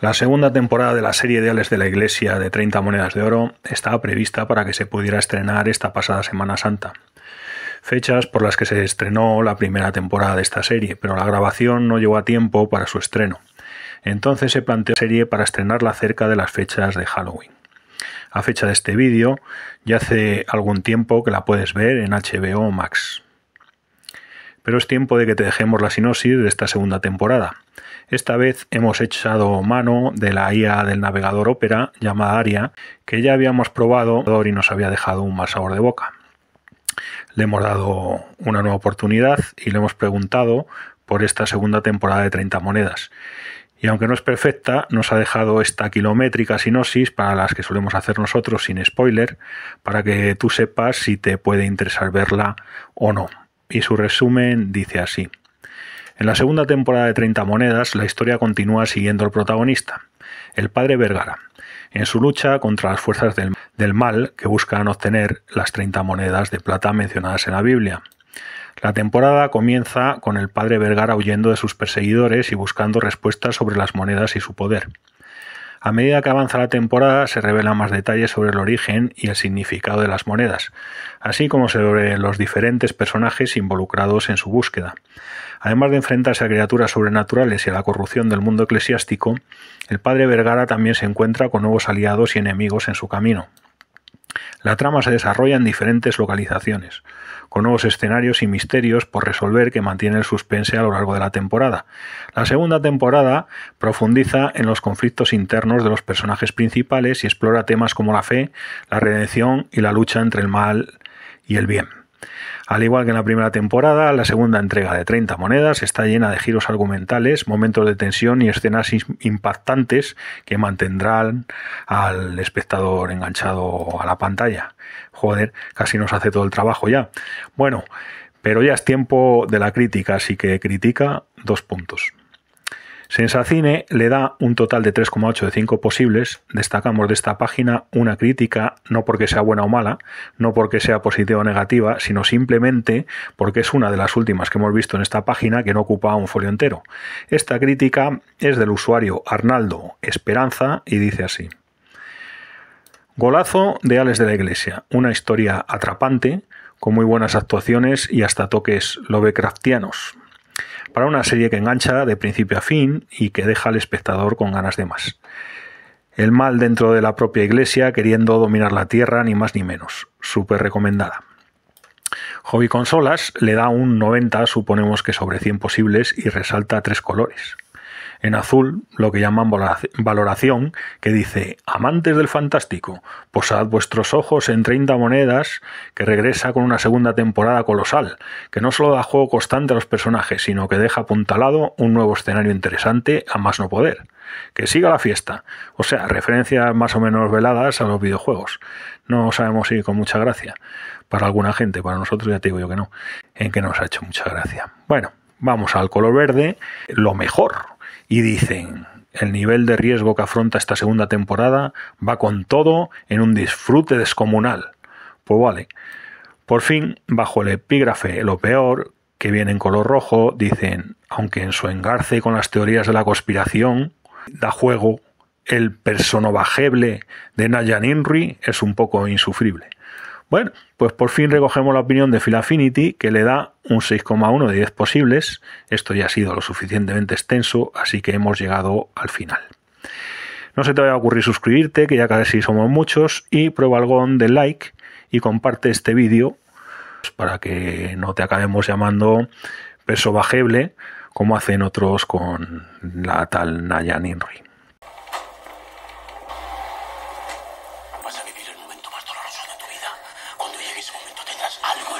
La segunda temporada de la serie Ideales de la Iglesia de 30 monedas de oro estaba prevista para que se pudiera estrenar esta pasada Semana Santa. Fechas por las que se estrenó la primera temporada de esta serie, pero la grabación no llegó a tiempo para su estreno. Entonces se planteó la serie para estrenarla cerca de las fechas de Halloween. A fecha de este vídeo, ya hace algún tiempo que la puedes ver en HBO Max pero es tiempo de que te dejemos la sinosis de esta segunda temporada. Esta vez hemos echado mano de la IA del navegador Opera llamada Aria, que ya habíamos probado y nos había dejado un mal sabor de boca. Le hemos dado una nueva oportunidad y le hemos preguntado por esta segunda temporada de 30 monedas. Y aunque no es perfecta, nos ha dejado esta kilométrica sinosis para las que solemos hacer nosotros sin spoiler, para que tú sepas si te puede interesar verla o no y su resumen dice así. En la segunda temporada de 30 monedas, la historia continúa siguiendo al protagonista, el padre Vergara, en su lucha contra las fuerzas del, mal que buscan obtener las 30 monedas de plata mencionadas en la Biblia. La temporada comienza con el padre Vergara huyendo de sus perseguidores y buscando respuestas sobre las monedas y su poder. A medida que avanza la temporada se revelan más detalles sobre el origen y el significado de las monedas, así como sobre los diferentes personajes involucrados en su búsqueda. Además de enfrentarse a criaturas sobrenaturales y a la corrupción del mundo eclesiástico, el padre Vergara también se encuentra con nuevos aliados y enemigos en su camino. La trama se desarrolla en diferentes localizaciones, con nuevos escenarios y misterios por resolver que mantienen el suspense a lo largo de la temporada. La segunda temporada profundiza en los conflictos internos de los personajes principales y explora temas como la fe, la redención y la lucha entre el mal y el bien. Al igual que en la primera temporada, la segunda entrega de 30 monedas está llena de giros argumentales, momentos de tensión y escenas impactantes que mantendrán al espectador enganchado a la pantalla. Joder, casi nos hace todo el trabajo ya. Bueno, pero ya es tiempo de la crítica, así que critica dos puntos. Sensacine le da un total de 3,8 de 5 posibles. Destacamos de esta página una crítica, no porque sea buena o mala, no porque sea positiva o negativa, sino simplemente porque es una de las últimas que hemos visto en esta página que no ocupa un folio entero. Esta crítica es del usuario Arnaldo Esperanza y dice así. Golazo de Ales de la Iglesia, una historia atrapante, con muy buenas actuaciones y hasta toques Lovecraftianos para una serie que engancha de principio a fin y que deja al espectador con ganas de más. El mal dentro de la propia iglesia queriendo dominar la tierra, ni más ni menos. Súper recomendada. Hobby Consolas le da un 90, suponemos que sobre 100 posibles, y resalta tres colores en azul lo que llaman valoración, que dice, amantes del fantástico, posad vuestros ojos en 30 monedas, que regresa con una segunda temporada colosal, que no solo da juego constante a los personajes, sino que deja apuntalado un nuevo escenario interesante a más no poder. Que siga la fiesta, o sea, referencias más o menos veladas a los videojuegos. No sabemos si con mucha gracia. Para alguna gente, para nosotros ya te digo yo que no, en que nos ha hecho mucha gracia. Bueno, vamos al color verde, lo mejor, y dicen, el nivel de riesgo que afronta esta segunda temporada va con todo en un disfrute descomunal. Pues vale. Por fin, bajo el epígrafe Lo peor, que viene en color rojo, dicen, aunque en su engarce con las teorías de la conspiración, da juego, el personobajeble de Nayan Inri es un poco insufrible. Bueno, pues por fin recogemos la opinión de Philafinity que le da un 6,1 de 10 posibles. Esto ya ha sido lo suficientemente extenso, así que hemos llegado al final. No se te vaya a ocurrir suscribirte, que ya casi somos muchos, y prueba algún de like y comparte este vídeo para que no te acabemos llamando peso bajeble como hacen otros con la tal Nayan Inri. algo